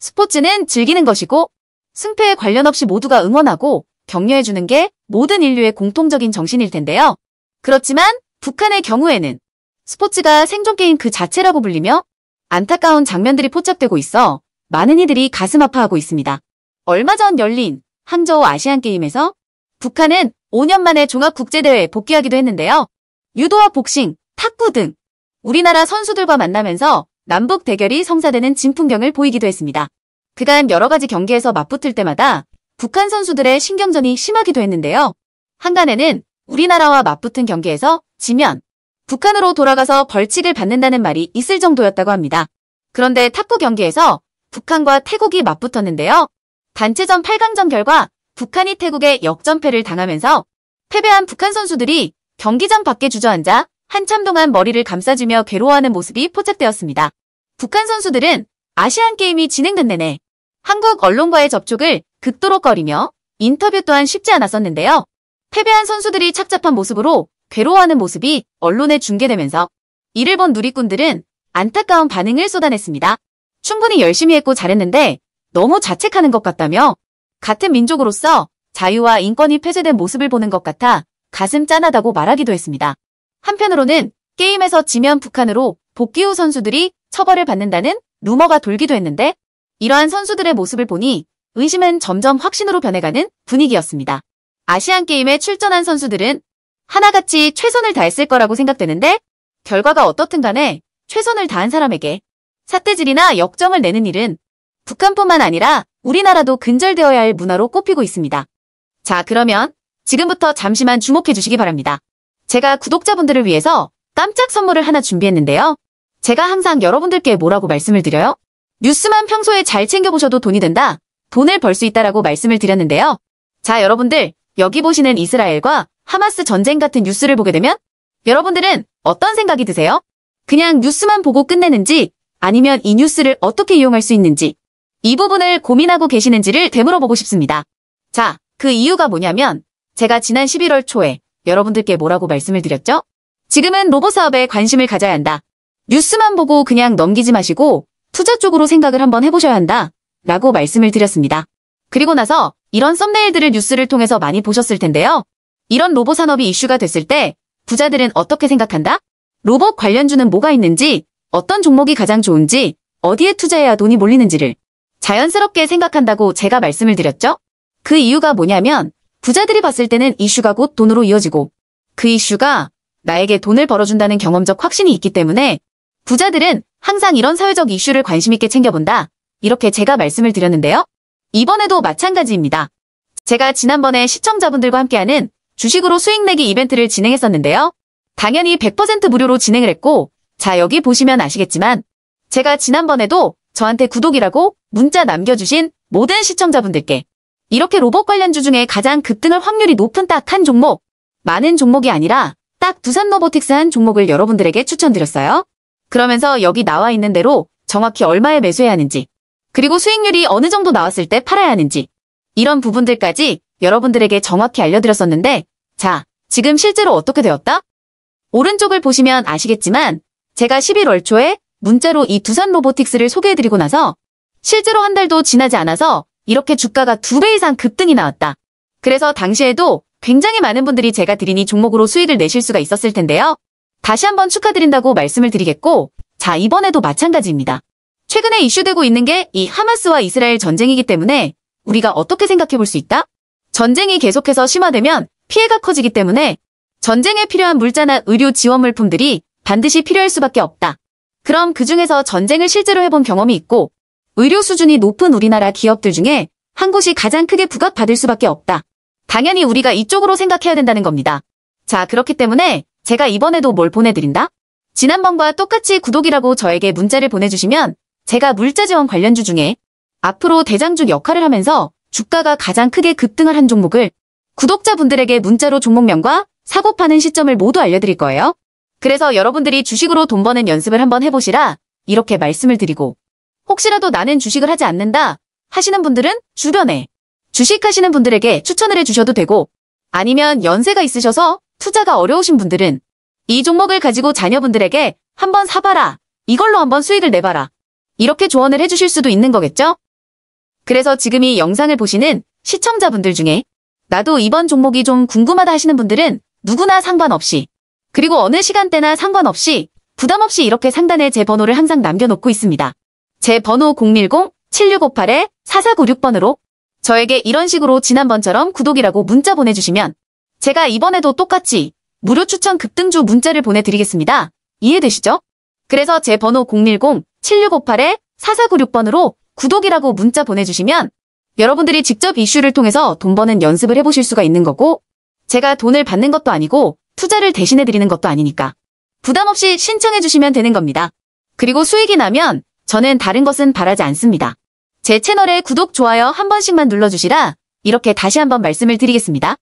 스포츠는 즐기는 것이고 승패에 관련 없이 모두가 응원하고 격려해주는 게 모든 인류의 공통적인 정신일 텐데요. 그렇지만 북한의 경우에는 스포츠가 생존게임 그 자체라고 불리며 안타까운 장면들이 포착되고 있어 많은 이들이 가슴 아파하고 있습니다. 얼마 전 열린 항저우 아시안게임에서 북한은 5년 만에 종합국제대회에 복귀하기도 했는데요. 유도와 복싱, 탁구 등 우리나라 선수들과 만나면서 남북 대결이 성사되는 진풍경을 보이기도 했습니다. 그간 여러 가지 경기에서 맞붙을 때마다 북한 선수들의 신경전이 심하기도 했는데요. 한간에는 우리나라와 맞붙은 경기에서 지면 북한으로 돌아가서 벌칙을 받는다는 말이 있을 정도였다고 합니다. 그런데 탁구 경기에서 북한과 태국이 맞붙었는데요. 단체전 8강전 결과 북한이 태국에 역전패를 당하면서 패배한 북한 선수들이 경기장 밖에 주저앉아 한참 동안 머리를 감싸주며 괴로워하는 모습이 포착되었습니다. 북한 선수들은 아시안게임이 진행된 내내 한국 언론과의 접촉을 극도로 꺼리며 인터뷰 또한 쉽지 않았었는데요. 패배한 선수들이 착잡한 모습으로 괴로워하는 모습이 언론에 중계되면서 이를 본 누리꾼들은 안타까운 반응을 쏟아냈습니다. 충분히 열심히 했고 잘했는데 너무 자책하는 것 같다며 같은 민족으로서 자유와 인권이 폐쇄된 모습을 보는 것 같아 가슴 짠하다고 말하기도 했습니다. 한편으로는 게임에서 지면 북한으로 복귀 후 선수들이 처벌을 받는다는 루머가 돌기도 했는데 이러한 선수들의 모습을 보니 의심은 점점 확신으로 변해가는 분위기였습니다. 아시안게임에 출전한 선수들은 하나같이 최선을 다했을 거라고 생각되는데 결과가 어떻든 간에 최선을 다한 사람에게 사태질이나 역정을 내는 일은 북한뿐만 아니라 우리나라도 근절되어야 할 문화로 꼽히고 있습니다. 자 그러면 지금부터 잠시만 주목해 주시기 바랍니다. 제가 구독자분들을 위해서 깜짝 선물을 하나 준비했는데요. 제가 항상 여러분들께 뭐라고 말씀을 드려요? 뉴스만 평소에 잘 챙겨보셔도 돈이 된다. 돈을 벌 수 있다라고 말씀을 드렸는데요. 자, 여러분들, 여기 보시는 이스라엘과 하마스 전쟁 같은 뉴스를 보게 되면 여러분들은 어떤 생각이 드세요? 그냥 뉴스만 보고 끝내는지 아니면 이 뉴스를 어떻게 이용할 수 있는지 이 부분을 고민하고 계시는지를 되물어보고 싶습니다. 자, 그 이유가 뭐냐면 제가 지난 11월 초에 여러분들께 뭐라고 말씀을 드렸죠? 지금은 로봇 사업에 관심을 가져야 한다. 뉴스만 보고 그냥 넘기지 마시고 투자 쪽으로 생각을 한번 해보셔야 한다. 라고 말씀을 드렸습니다. 그리고 나서 이런 썸네일들을 뉴스를 통해서 많이 보셨을 텐데요. 이런 로봇 산업이 이슈가 됐을 때 부자들은 어떻게 생각한다? 로봇 관련주는 뭐가 있는지, 어떤 종목이 가장 좋은지, 어디에 투자해야 돈이 몰리는지를 자연스럽게 생각한다고 제가 말씀을 드렸죠? 그 이유가 뭐냐면 부자들이 봤을 때는 이슈가 곧 돈으로 이어지고 그 이슈가 나에게 돈을 벌어준다는 경험적 확신이 있기 때문에 부자들은 항상 이런 사회적 이슈를 관심있게 챙겨본다. 이렇게 제가 말씀을 드렸는데요. 이번에도 마찬가지입니다. 제가 지난번에 시청자분들과 함께하는 주식으로 수익 내기 이벤트를 진행했었는데요. 당연히 100% 무료로 진행을 했고 자 여기 보시면 아시겠지만 제가 지난번에도 저한테 구독이라고 문자 남겨주신 모든 시청자분들께 이렇게 로봇 관련주 중에 가장 급등할 확률이 높은 딱 한 종목, 많은 종목이 아니라 딱 두산 로보틱스 한 종목을 여러분들에게 추천드렸어요. 그러면서 여기 나와 있는 대로 정확히 얼마에 매수해야 하는지, 그리고 수익률이 어느 정도 나왔을 때 팔아야 하는지, 이런 부분들까지 여러분들에게 정확히 알려드렸었는데, 자, 지금 실제로 어떻게 되었다? 오른쪽을 보시면 아시겠지만, 제가 11월 초에 문자로 이 두산 로보틱스를 소개해드리고 나서 실제로 한 달도 지나지 않아서 이렇게 주가가 두 배 이상 급등이 나왔다. 그래서 당시에도 굉장히 많은 분들이 제가 드린 이 종목으로 수익을 내실 수가 있었을 텐데요. 다시 한번 축하드린다고 말씀을 드리겠고 자 이번에도 마찬가지입니다. 최근에 이슈되고 있는 게 이 하마스와 이스라엘 전쟁이기 때문에 우리가 어떻게 생각해 볼 수 있다? 전쟁이 계속해서 심화되면 피해가 커지기 때문에 전쟁에 필요한 물자나 의료 지원 물품들이 반드시 필요할 수밖에 없다. 그럼 그 중에서 전쟁을 실제로 해본 경험이 있고 의료 수준이 높은 우리나라 기업들 중에 한 곳이 가장 크게 부각받을 수밖에 없다. 당연히 우리가 이쪽으로 생각해야 된다는 겁니다. 자, 그렇기 때문에 제가 이번에도 뭘 보내드린다? 지난번과 똑같이 구독이라고 저에게 문자를 보내주시면 제가 물자 지원 관련주 중에 앞으로 대장주 역할을 하면서 주가가 가장 크게 급등을 한 종목을 구독자분들에게 문자로 종목명과 사고 파는 시점을 모두 알려드릴 거예요. 그래서 여러분들이 주식으로 돈 버는 연습을 한번 해보시라 이렇게 말씀을 드리고 혹시라도 나는 주식을 하지 않는다 하시는 분들은 주변에 주식하시는 분들에게 추천을 해주셔도 되고 아니면 연세가 있으셔서 투자가 어려우신 분들은 이 종목을 가지고 자녀분들에게 한번 사봐라. 이걸로 한번 수익을 내봐라. 이렇게 조언을 해주실 수도 있는 거겠죠? 그래서 지금 이 영상을 보시는 시청자분들 중에 나도 이번 종목이 좀 궁금하다 하시는 분들은 누구나 상관없이 그리고 어느 시간대나 상관없이 부담없이 이렇게 상단에 제 번호를 항상 남겨놓고 있습니다. 제 번호 010-7658-4496번으로 저에게 이런 식으로 지난번처럼 구독이라고 문자 보내주시면 제가 이번에도 똑같이 무료 추천 급등주 문자를 보내드리겠습니다. 이해되시죠? 그래서 제 번호 010-7658-4496번으로 구독이라고 문자 보내주시면 여러분들이 직접 이슈를 통해서 돈 버는 연습을 해보실 수가 있는 거고 제가 돈을 받는 것도 아니고 투자를 대신해드리는 것도 아니니까 부담 없이 신청해주시면 되는 겁니다. 그리고 수익이 나면 저는 다른 것은 바라지 않습니다. 제 채널에 구독, 좋아요 한 번씩만 눌러주시라 이렇게 다시 한번 말씀을 드리겠습니다.